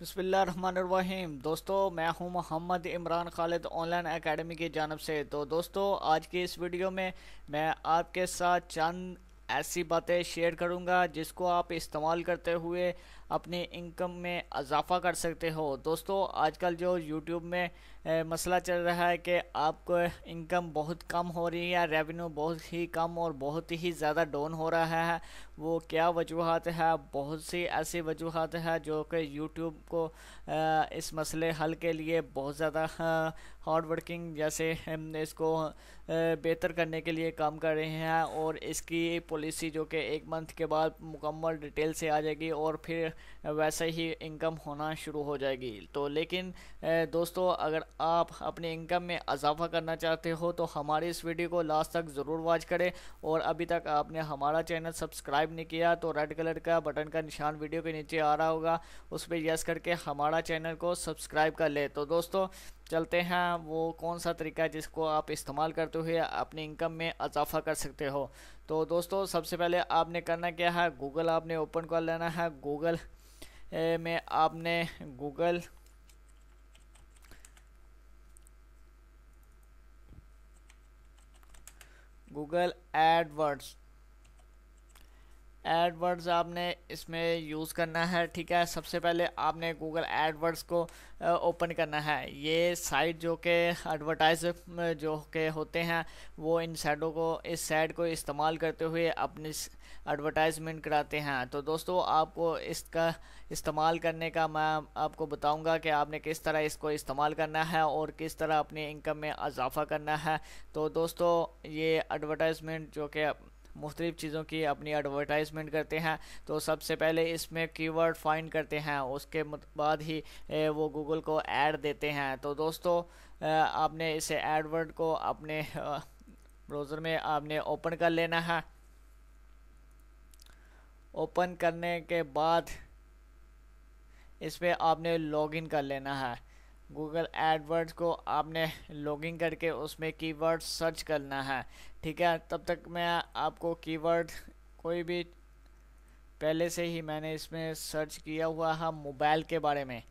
बसमीम दोस्तों मैं हूं मोहम्मद इमरान खालिद ऑनलाइन एकेडमी की जानब से तो दोस्तों आज की इस वीडियो में मैं आपके साथ चंद ऐसी बातें शेयर करूंगा जिसको आप इस्तेमाल करते हुए अपनी इनकम में इजाफ़ा कर सकते हो दोस्तों आजकल जो यूट्यूब में मसला चल रहा है कि आपको इनकम बहुत कम हो रही है रेवेन्यू बहुत ही कम और बहुत ही ज़्यादा डाउन हो रहा है वो क्या वजूहत है बहुत सी ऐसी वजूहत है जो कि यूट्यूब को इस मसले हल के लिए बहुत ज़्यादा हार्ड वर्किंग जैसे इसको बेहतर करने के लिए काम कर रहे हैं और इसकी पॉलिसी जो कि एक मंथ के बाद मुकम्मल डिटेल से आ जाएगी और फिर वैसे ही इनकम होना शुरू हो जाएगी तो लेकिन दोस्तों अगर आप अपने इनकम में इजाफा करना चाहते हो तो हमारे इस वीडियो को लास्ट तक ज़रूर वॉच करें और अभी तक आपने हमारा चैनल सब्सक्राइब नहीं किया तो रेड कलर का बटन का निशान वीडियो के नीचे आ रहा होगा उस पर यस करके हमारा चैनल को सब्सक्राइब कर ले तो दोस्तों चलते हैं वो कौन सा तरीका है जिसको आप इस्तेमाल करते हुए अपने इनकम में इजाफा कर सकते हो तो दोस्तों सबसे पहले आपने करना क्या है गूगल आपने ओपन कर लेना है गूगल में आपने गूगल Google AdWords एडवर्ड्स आपने इसमें यूज़ करना है ठीक है सबसे पहले आपने गूगल एडवर्ड्स को ओपन करना है ये साइट जो के एडवर्टाइज जो के होते हैं वो इन साइटों को इस साइट को इस्तेमाल करते हुए अपनी एडवर्टाइजमेंट कराते हैं तो दोस्तों आपको इसका इस्तेमाल करने का मैं आपको बताऊंगा कि आपने किस तरह इसको इस्तेमाल करना है और किस तरह अपनी इनकम में इजाफा करना है तो दोस्तों ये एडवर्टाइजमेंट जो कि मुख्तलिफ़ चीज़ों की अपनी एडवर्टाइजमेंट करते हैं तो सबसे पहले इसमें कीवर्ड फाइंड करते हैं उसके बाद ही वो गूगल को ऐड देते हैं तो दोस्तों आपने इसे एडवर्ड को अपने ब्राउज़र में आपने ओपन कर लेना है ओपन करने के बाद इस पर आपने लॉगिन कर लेना है गूगल एडवर्ड्स को आपने लॉगिन करके उसमें कीवर्ड सर्च करना है ठीक है तब तक मैं आपको कीवर्ड कोई भी पहले से ही मैंने इसमें सर्च किया हुआ है मोबाइल के बारे में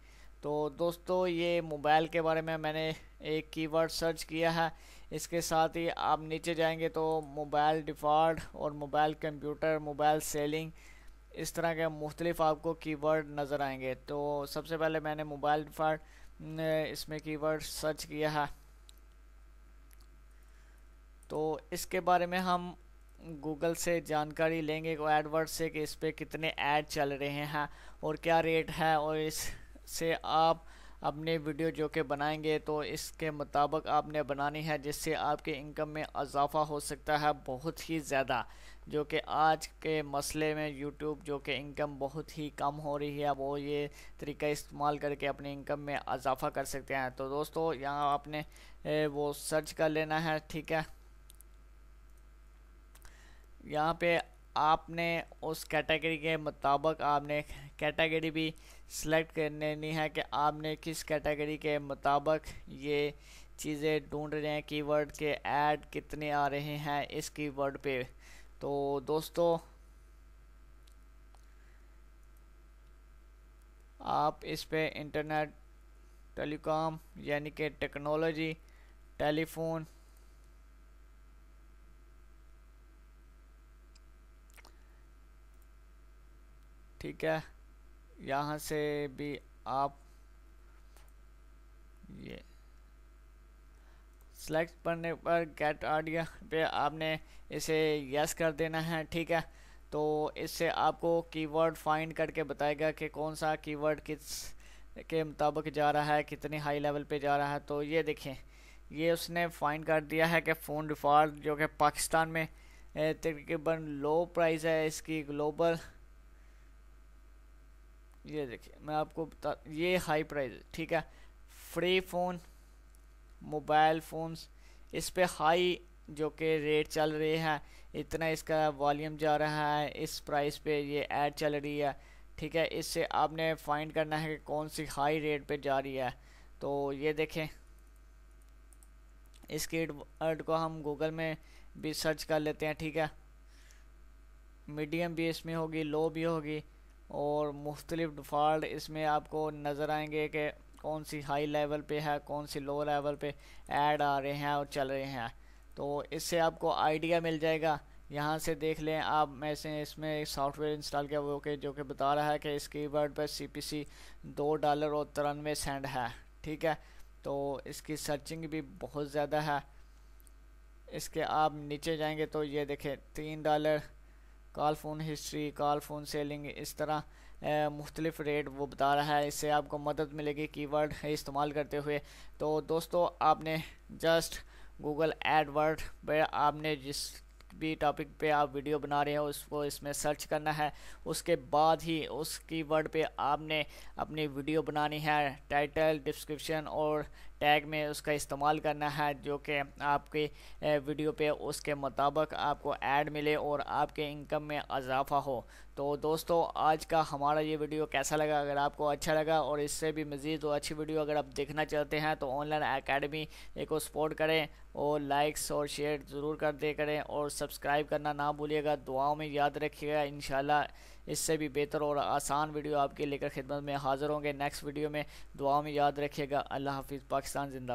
तो दोस्तों ये मोबाइल के बारे में मैंने एक कीवर्ड सर्च किया है इसके साथ ही आप नीचे जाएंगे तो मोबाइल डिफ़ॉल्ट और मोबाइल कंप्यूटर मोबाइल सेलिंग इस तरह के मुख्तलिफ आपको कीवर्ड नज़र आएंगे तो सबसे पहले मैंने मोबाइल फार इसमें कीवर्ड सर्च किया है तो इसके बारे में हम गूगल से जानकारी लेंगे को एडवर्ड से कि इस पर कितने ऐड चल रहे हैं और क्या रेट है और इससे आप अपनी वीडियो जो कि बनाएंगे तो इसके मुताबिक आपने बनानी है जिससे आपके इनकम में इजाफा हो सकता है बहुत ही ज़्यादा जो कि आज के मसले में यूट्यूब जो कि इनकम बहुत ही कम हो रही है वो ये तरीका इस्तेमाल करके अपनी इनकम में इजाफा कर सकते हैं तो दोस्तों यहाँ आपने वो सर्च कर लेना है ठीक है यहाँ पे आपने उस कैटेगरी के मुताबिक आपने कैटेगरी भी सिलेक्ट करनी है कि आपने किस कैटेगरी के मुताबिक ये चीज़ें ढूंढ रहे हैं कीवर्ड के ऐड कितने आ रहे हैं इस कीवर्ड पे तो दोस्तों आप इस पे इंटरनेट टेलीकॉम यानी कि टेक्नोलॉजी टेलीफोन ठीक है यहाँ से भी आप ये सेलेक्ट करने पर गेट ऑडियो पे आपने इसे यस कर देना है ठीक है तो इससे आपको कीवर्ड फाइंड करके बताएगा कि कौन सा कीवर्ड किस के मुताबिक जा रहा है कितने हाई लेवल पे जा रहा है तो ये देखें ये उसने फाइंड कर दिया है कि फ़ोन डिफॉल्ट जो कि पाकिस्तान में तकरीबन लो प्राइस है इसकी ग्लोबल ये देखिए मैं आपको बता ये हाई प्राइस ठीक है फ्री फ़ोन मोबाइल फ़ोन्स इस पर हाई जो कि रेट चल रहे हैं इतना इसका वॉल्यूम जा रहा है इस प्राइस पे ये ऐड चल रही है ठीक है इससे आपने फाइंड करना है कि कौन सी हाई रेट पे जा रही है तो ये देखें इसकी एड को हम गूगल में भी सर्च कर लेते हैं ठीक है मीडियम भी इसमें होगी लो भी होगी और मुख्तलिफ डिफ़ॉल्ट इसमें आपको नज़र आएंगे कि कौन सी हाई लेवल पे है कौन सी लो लेवल पे ऐड आ रहे हैं और चल रहे हैं तो इससे आपको आइडिया मिल जाएगा यहाँ से देख लें आप मैं से इसमें सॉफ्टवेयर इंस्टॉल किया वो के जो कि बता रहा है कि इस बर्ड पर सी पी सी दो डॉलर और तिरानवे सेंट है ठीक है तो इसकी सर्चिंग भी बहुत ज़्यादा है इसके आप नीचे जाएंगे तो ये देखें तीन dollar call phone history call phone selling इस तरह मुख्तलिफ रेट वो बता रहा है इससे आपको मदद मिलेगी कीवर्ड इस्तेमाल करते हुए तो दोस्तों आपने जस्ट गूगल एडवर्ड पर आपने जिस भी टॉपिक पे आप वीडियो बना रहे हैं उसको इसमें सर्च करना है उसके बाद ही उस कीवर्ड पे आपने अपनी वीडियो बनानी है टाइटल डिस्क्रिप्शन और टैग में उसका इस्तेमाल करना है जो कि आपके वीडियो पे उसके मुताबिक आपको ऐड मिले और आपके इनकम में इजाफा हो तो दोस्तों आज का हमारा ये वीडियो कैसा लगा अगर आपको अच्छा लगा और इससे भी मज़ीद और अच्छी वीडियो अगर आप देखना चाहते हैं तो ऑनलाइन अकेडमी को सपोर्ट करें और लाइक्स और शेयर ज़रूर कर दे करें और सब्सक्राइब करना ना भूलिएगा दुआओं में याद रखिएगा इन इससे भी बेहतर और आसान वीडियो आपके लेकर खिदमत में हाज़िर होंगे नेक्स्ट वीडियो में दुआ में याद रखिएगा अल्लाह हाफिज़ पाकिस्तान जिंदा